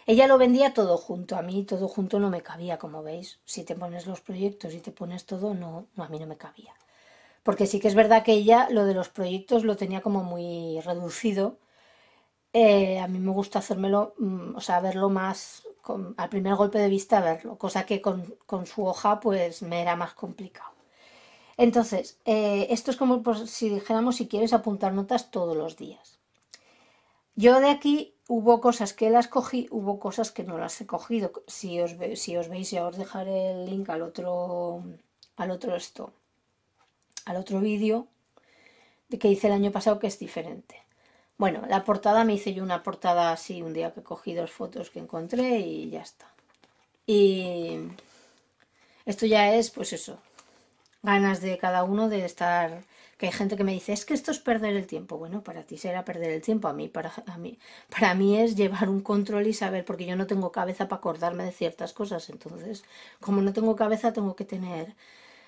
Ella lo vendía todo junto. A mí todo junto no me cabía, como veis. Si te pones los proyectos y te pones todo, no a mí no me cabía porque sí que es verdad que ella lo de los proyectos lo tenía como muy reducido. Eh, a mí me gusta hacérmelo, mm, o sea, verlo más, al primer golpe de vista verlo, cosa que con, su hoja pues me era más complicado. Entonces, eh, esto es como si dijéramos si quieres apuntar notas todos los días. Yo de aquí hubo cosas que las cogí, hubo cosas que no las he cogido. Si os, si os veis, ya os dejaré el link al otro, al otro esto al otro vídeo de que hice el año pasado que es diferente. Bueno, la portada me hice yo una portada así un día que cogí dos fotos que encontré y ya está. Y esto ya es, pues eso, ganas de cada uno de estar. Que hay gente que me dice, es que esto es perder el tiempo. Bueno, para ti será perder el tiempo, a mí, para, a mí, para mí es llevar un control y saber, porque yo no tengo cabeza para acordarme de ciertas cosas. Entonces, como no tengo cabeza, tengo que tener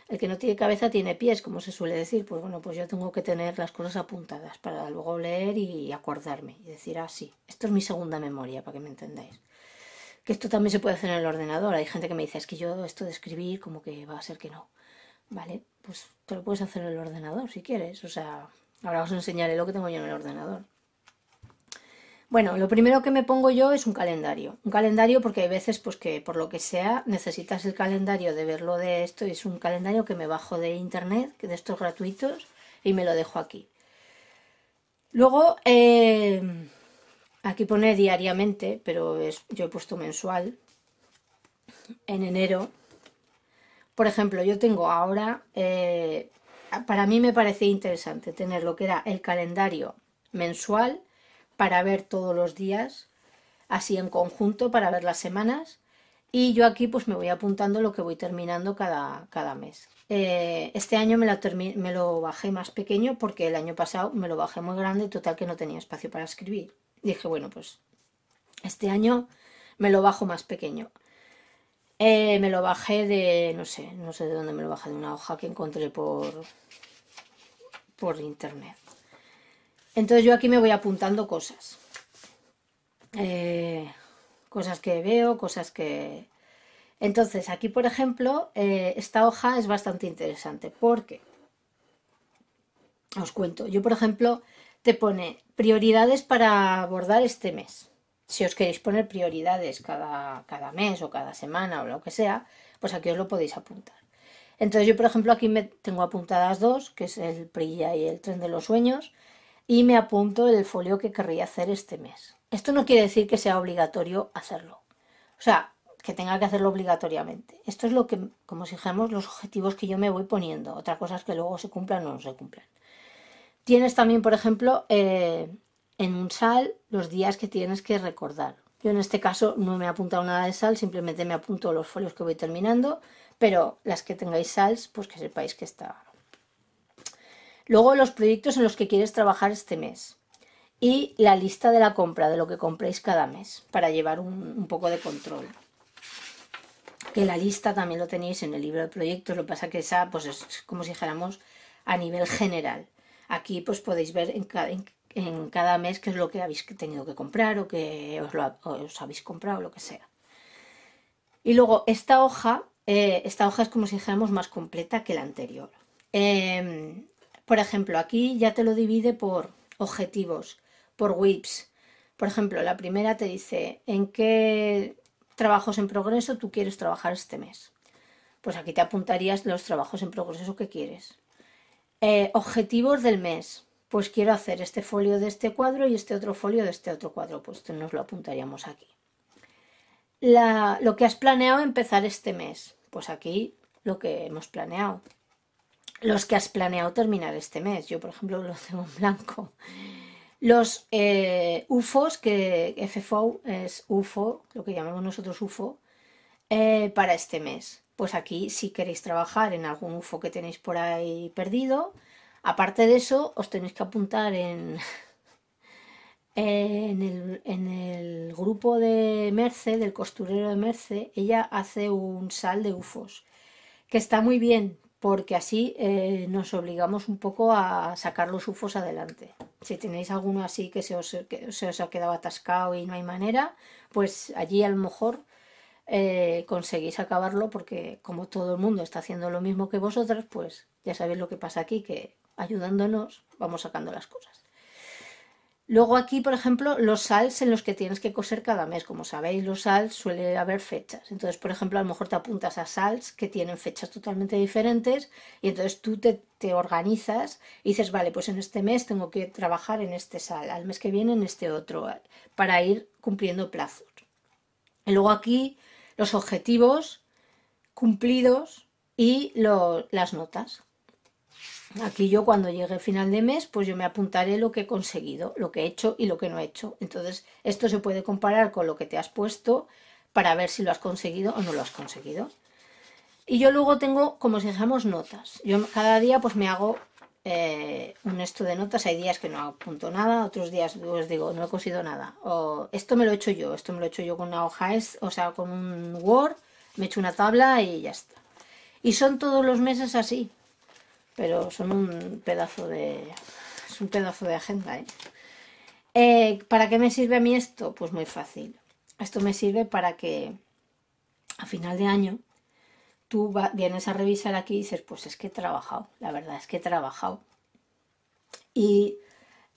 el que no tiene cabeza tiene pies, como se suele decir. Pues bueno, pues yo tengo que tener las cosas apuntadas para luego leer y acordarme y decir, ah, sí, esto es mi segunda memoria, para que me entendáis. Que esto también se puede hacer en el ordenador. Hay gente que me dice, es que yo esto de escribir como que va a ser que no. Vale, pues te lo puedes hacer en el ordenador si quieres. O sea, ahora os enseñaré lo que tengo yo en el ordenador. Bueno, lo primero que me pongo yo es un calendario. Un calendario porque hay veces pues que por lo que sea necesitas el calendario de verlo de esto es un calendario que me bajo de internet, de estos gratuitos y me lo dejo aquí. Luego eh, aquí pone diariamente, pero yo he puesto mensual. En enero, por ejemplo, yo tengo ahora, eh, para mí me parece interesante tener lo que era el calendario mensual para ver todos los días, así en conjunto, para ver las semanas. Y yo aquí pues me voy apuntando lo que voy terminando cada, cada mes. Eh, este año me lo, me lo bajé más pequeño porque el año pasado me lo bajé muy grande, total que no tenía espacio para escribir. Dije, bueno, pues este año me lo bajo más pequeño. Eh, me lo bajé de, no sé, no sé de dónde me lo bajé, de una hoja que encontré por, por internet. Entonces yo aquí me voy apuntando cosas. Eh, cosas que veo, cosas que... Entonces aquí, por ejemplo, eh, esta hoja es bastante interesante porque, os cuento, yo por ejemplo te pone prioridades para abordar este mes. Si os queréis poner prioridades cada, cada mes o cada semana o lo que sea, pues aquí os lo podéis apuntar. Entonces yo, por ejemplo, aquí me tengo apuntadas dos, que es el PRIA y el tren de los sueños y me apunto el folio que querría hacer este mes. Esto no quiere decir que sea obligatorio hacerlo. O sea, que tenga que hacerlo obligatoriamente. Esto es lo que, como si dijéramos, los objetivos que yo me voy poniendo. Otra cosa es que luego se cumplan o no se cumplan. Tienes también, por ejemplo, eh, en un sal los días que tienes que recordar. Yo en este caso no me he apuntado nada de sal, simplemente me apunto los folios que voy terminando, pero las que tengáis sals, pues que sepáis que está Luego los proyectos en los que quieres trabajar este mes. Y la lista de la compra, de lo que compréis cada mes, para llevar un, poco de control. Que la lista también lo tenéis en el libro de proyectos, lo que pasa que esa pues es como si dijéramos a nivel general. Aquí pues podéis ver en cada, mes qué es lo que habéis tenido que comprar o que os, habéis comprado, lo que sea. Y luego esta hoja, eh, esta hoja es como si dijéramos más completa que la anterior. Em, por ejemplo, aquí ya te lo divide por objetivos, por WIPs. Por ejemplo, la primera te dice en qué trabajos en progreso tú quieres trabajar este mes. Pues aquí te apuntarías los trabajos en progreso que quieres. Eh, objetivos del mes. Pues quiero hacer este folio de este cuadro y este otro folio de este otro cuadro. Pues nos lo apuntaríamos aquí. lo que has planeado empezar este mes. Pues aquí lo que hemos planeado los que has planeado terminar este mes. Yo, por ejemplo, los tengo en blanco. Los eh, UFOs, que FFO es UFO, lo que llamamos nosotros UFO, eh, para este mes. Pues aquí, si queréis trabajar en algún UFO que tenéis por ahí perdido, aparte de eso, os tenéis que apuntar en, en, el, en el grupo de Merce, del costurero de Merce. Ella hace un sal de UFOs, que está muy bien, porque así eh, nos obligamos un poco a sacar los UFOs adelante. Si tenéis alguno así que se os, ha quedado atascado y no hay manera, pues allí a lo mejor eh, conseguís acabarlo porque como todo el mundo está haciendo lo mismo que vosotras, pues ya sabéis lo que pasa aquí, que ayudándonos vamos sacando las cosas. Luego aquí, por ejemplo, los SALs en los que tienes que coser cada mes. Como sabéis, los SALs suele haber fechas. Entonces, por ejemplo, a lo mejor te apuntas a SALs que tienen fechas totalmente diferentes y entonces tú te, organizas y dices, vale, pues en este mes tengo que trabajar en este SAL, al mes que viene en este otro, para ir cumpliendo plazos. Y luego aquí los objetivos cumplidos y las notas. Aquí yo cuando llegue el final de mes, pues yo me apuntaré lo que he conseguido, lo que he hecho y lo que no he hecho. Entonces, esto se puede comparar con lo que te has puesto para ver si lo has conseguido o no lo has conseguido. Y yo luego tengo, como si dijéramos, notas. Yo cada día pues me hago eh, un esto de notas. Hay días que no apunto nada, otros días pues, digo, no he conseguido nada. O esto me lo he hecho yo, esto me lo he hecho yo con una hoja, es, o sea, con un Word, me he hecho una tabla y ya está. Y son todos los meses así pero son un pedazo de. un pedazo de agenda, ¿eh? ¿eh? para qué me sirve a mí esto? Pues muy fácil. Esto me sirve para que a final de año tú vienes a revisar aquí y dices, pues es que he trabajado, la verdad es que he trabajado. Y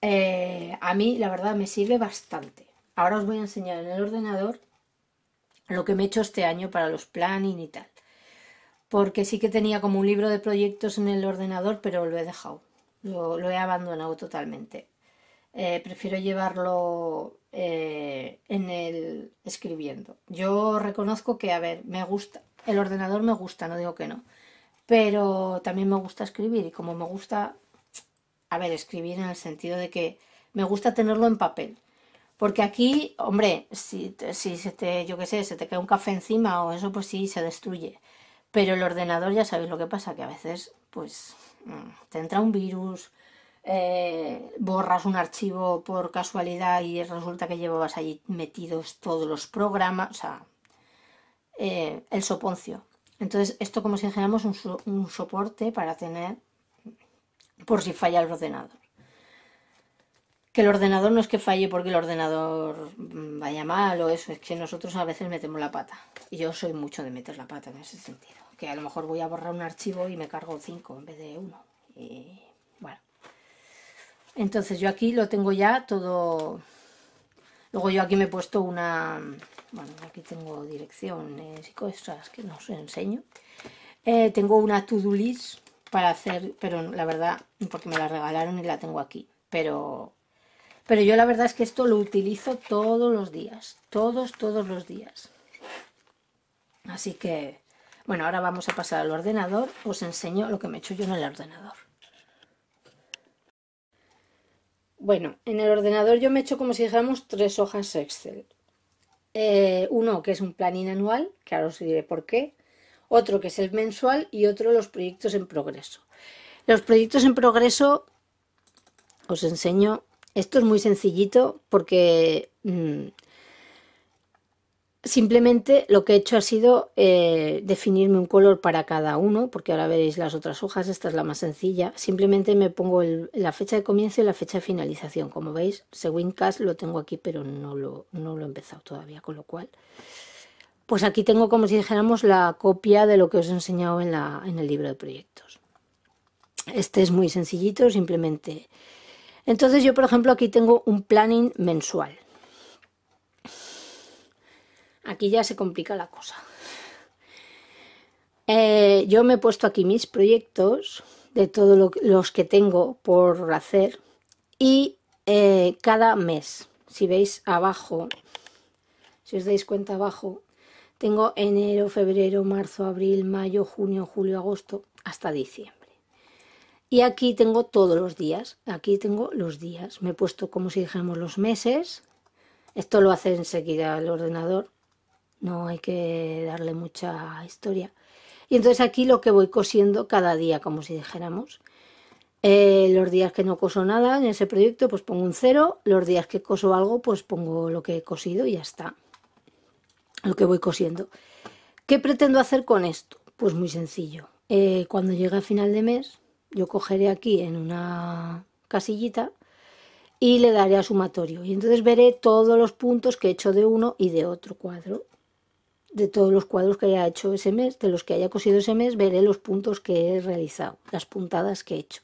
eh, a mí, la verdad, me sirve bastante. Ahora os voy a enseñar en el ordenador lo que me he hecho este año para los planning y tal porque sí que tenía como un libro de proyectos en el ordenador, pero lo he dejado, lo, he abandonado totalmente. Eh, prefiero llevarlo eh, en el escribiendo. Yo reconozco que, a ver, me gusta, el ordenador me gusta, no digo que no, pero también me gusta escribir y como me gusta, a ver, escribir en el sentido de que me gusta tenerlo en papel. Porque aquí, hombre, si, si se te, yo qué sé, se te cae un café encima o eso, pues sí, se destruye pero el ordenador ya sabéis lo que pasa, que a veces pues mm, te entra un virus, eh, borras un archivo por casualidad y resulta que llevabas allí metidos todos los programas, o sea, eh, el soponcio. Entonces, esto como si dijéramos un, un soporte para tener por si falla el ordenador que el ordenador no es que falle porque el ordenador mm, vaya mal o eso, es que nosotros a veces metemos la pata. Y yo soy mucho de meter la pata en ese sentido. Que a lo mejor voy a borrar un archivo y me cargo 5 en vez de uno. Y bueno. Entonces yo aquí lo tengo ya todo... Luego yo aquí me he puesto una... Bueno, aquí tengo direcciones y cosas que no os enseño. Eh, tengo una to-do list para hacer, pero la verdad, porque me la regalaron y la tengo aquí. Pero pero yo la verdad es que esto lo utilizo todos los días, todos, todos los días. Así que, bueno, ahora vamos a pasar al ordenador, os enseño lo que me he hecho yo en el ordenador. Bueno, en el ordenador yo me he hecho como si dijéramos tres hojas Excel. Eh, uno que es un plan anual, que ahora os diré por qué, otro que es el mensual y otro los proyectos en progreso. Los proyectos en progreso os enseño esto es muy sencillito porque mm, simplemente lo que he hecho ha sido eh, definirme un color para cada uno, porque ahora veréis las otras hojas, esta es la más sencilla. Simplemente me pongo la fecha de comienzo y la fecha de finalización. Como veis, según CAS lo tengo aquí, pero no lo, lo he empezado todavía, con lo cual... Pues aquí tengo como si dijéramos la copia de lo que os he enseñado en, la, en el libro de proyectos. Este es muy sencillito, simplemente entonces yo, por ejemplo, aquí tengo un planning mensual. Aquí ya se complica la cosa. Eh, yo me he puesto aquí mis proyectos de todos los que tengo por hacer y eh, cada mes, si veis abajo, si os dais cuenta abajo, tengo enero, febrero, marzo, abril, mayo, junio, julio, agosto, hasta diciembre. Y aquí tengo todos los días, aquí tengo los días. Me he puesto como si dijéramos los meses. Esto lo hace enseguida el ordenador, no hay que darle mucha historia. Y entonces aquí lo que voy cosiendo cada día, como si dijéramos. Eh, los días que no coso nada en ese proyecto, pues pongo un cero. Los días que coso algo, pues pongo lo que he cosido y ya está. Lo que voy cosiendo. ¿Qué pretendo hacer con esto? Pues muy sencillo. Eh, cuando llegue a final de mes, yo cogeré aquí en una casillita y le daré a sumatorio. Y entonces veré todos los puntos que he hecho de uno y de otro cuadro. De todos los cuadros que haya hecho ese mes, de los que haya cosido ese mes, veré los puntos que he realizado, las puntadas que he hecho.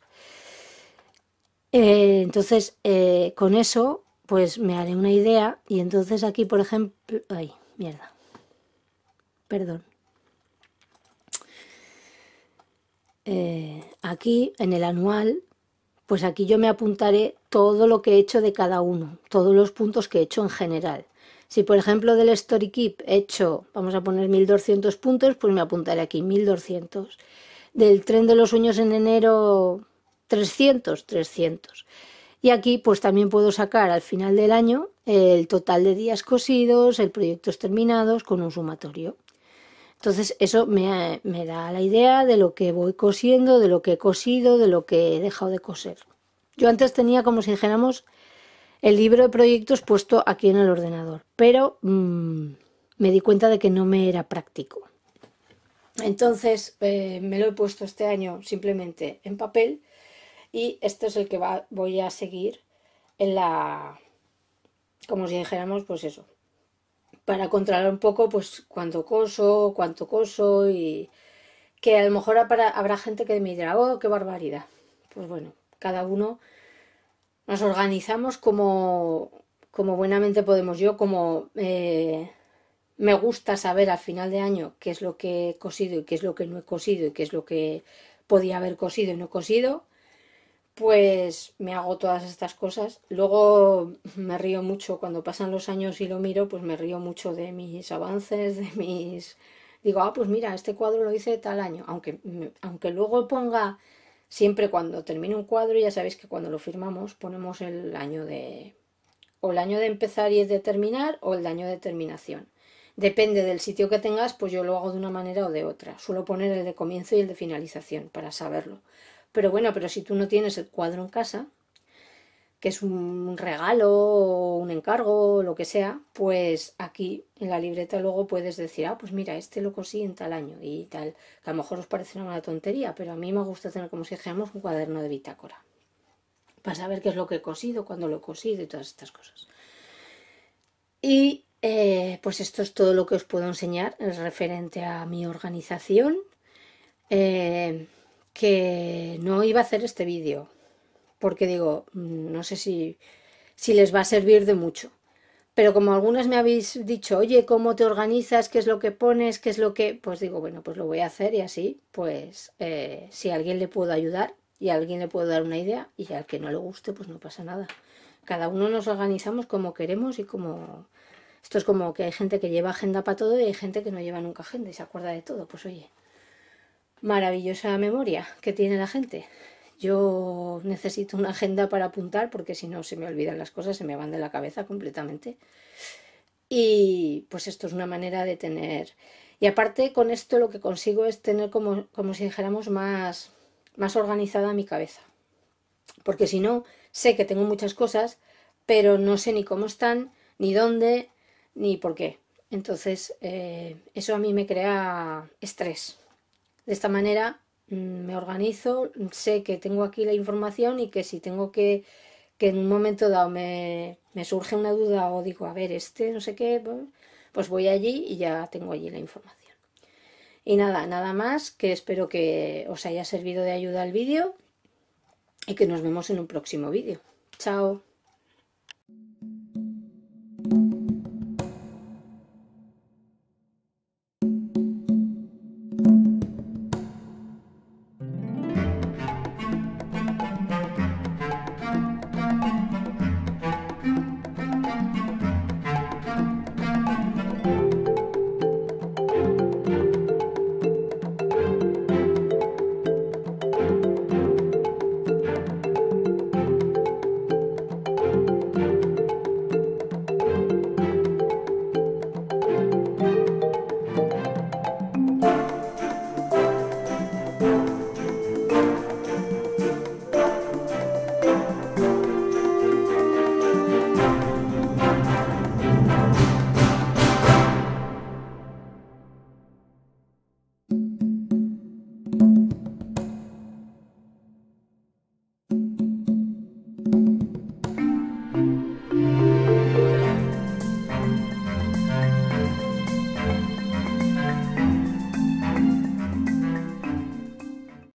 Eh, entonces, eh, con eso, pues me haré una idea. Y entonces aquí, por ejemplo, ay, mierda. Perdón. Eh, aquí en el anual, pues aquí yo me apuntaré todo lo que he hecho de cada uno, todos los puntos que he hecho en general. Si por ejemplo del Story Keep he hecho, vamos a poner 1200 puntos, pues me apuntaré aquí 1200. Del tren de los sueños en enero 300, 300. Y aquí pues también puedo sacar al final del año el total de días cosidos, el proyectos terminados con un sumatorio. Entonces eso me, da la idea de lo que voy cosiendo, de lo que he cosido, de lo que he dejado de coser. Yo antes tenía como si dijéramos el libro de proyectos puesto aquí en el ordenador, pero mm, me di cuenta de que no me era práctico. Entonces eh, me lo he puesto este año simplemente en papel y este es el que voy a seguir en la, como si dijéramos, pues eso, para controlar un poco pues cuánto coso, cuánto coso y que a lo mejor habrá, gente que me dirá, oh, qué barbaridad. Pues bueno, cada uno nos organizamos como, como buenamente podemos. Yo como eh, me gusta saber al final de año qué es lo que he cosido y qué es lo que no he cosido y qué es lo que podía haber cosido y no cosido, pues me hago todas estas cosas. Luego me río mucho cuando pasan los años y lo miro, pues me río mucho de mis avances, de mis... Digo, ah, pues mira, este cuadro lo hice tal año, aunque, aunque luego ponga, siempre cuando termine un cuadro, ya sabéis que cuando lo firmamos ponemos el año de... o el año de empezar y de terminar o el año de terminación. Depende del sitio que tengas, pues yo lo hago de una manera o de otra. Suelo poner el de comienzo y el de finalización para saberlo pero bueno, pero si tú no tienes el cuadro en casa, que es un regalo o un encargo o lo que sea, pues aquí en la libreta luego puedes decir, ah, pues mira, este lo cosí en tal año y tal, que a lo mejor os parece una tontería, pero a mí me gusta tener como si dijéramos un cuaderno de bitácora, para saber qué es lo que he cosido, cuándo lo he cosido y todas estas cosas. Y eh, pues esto es todo lo que os puedo enseñar referente a mi organización. Eh, que no iba a hacer este vídeo, porque digo, mm, no sé si, les va a servir de mucho. Pero como algunas me habéis dicho, oye, ¿cómo te organizas? ¿Qué es lo que pones? ¿Qué es lo que...? Pues digo, bueno, pues lo voy a hacer y así, pues eh, si a alguien le puedo ayudar y a alguien le puedo dar una idea y al que no le guste, pues no pasa nada. Cada uno nos organizamos como queremos y como... Esto es como que hay gente que lleva agenda para todo y hay gente que no lleva nunca agenda y se acuerda de todo. Pues oye, maravillosa memoria que tiene la gente. Yo necesito una agenda para apuntar porque si no se me olvidan las cosas, se me van de la cabeza completamente. Y pues esto es una manera de tener... Y aparte con esto lo que consigo es tener como, como si dijéramos más, más organizada mi cabeza. Porque si no, sé que tengo muchas cosas, pero no sé ni cómo están, ni dónde, ni por qué. Entonces, eh, eso a mí me crea estrés de esta manera mm, me organizo, sé que tengo aquí la información y que si tengo que, que en un momento dado me, me, surge una duda o digo, a ver, este no sé qué, pues voy allí y ya tengo allí la información. Y nada, nada más, que espero que os haya servido de ayuda el vídeo y que nos vemos en un próximo vídeo. Chao.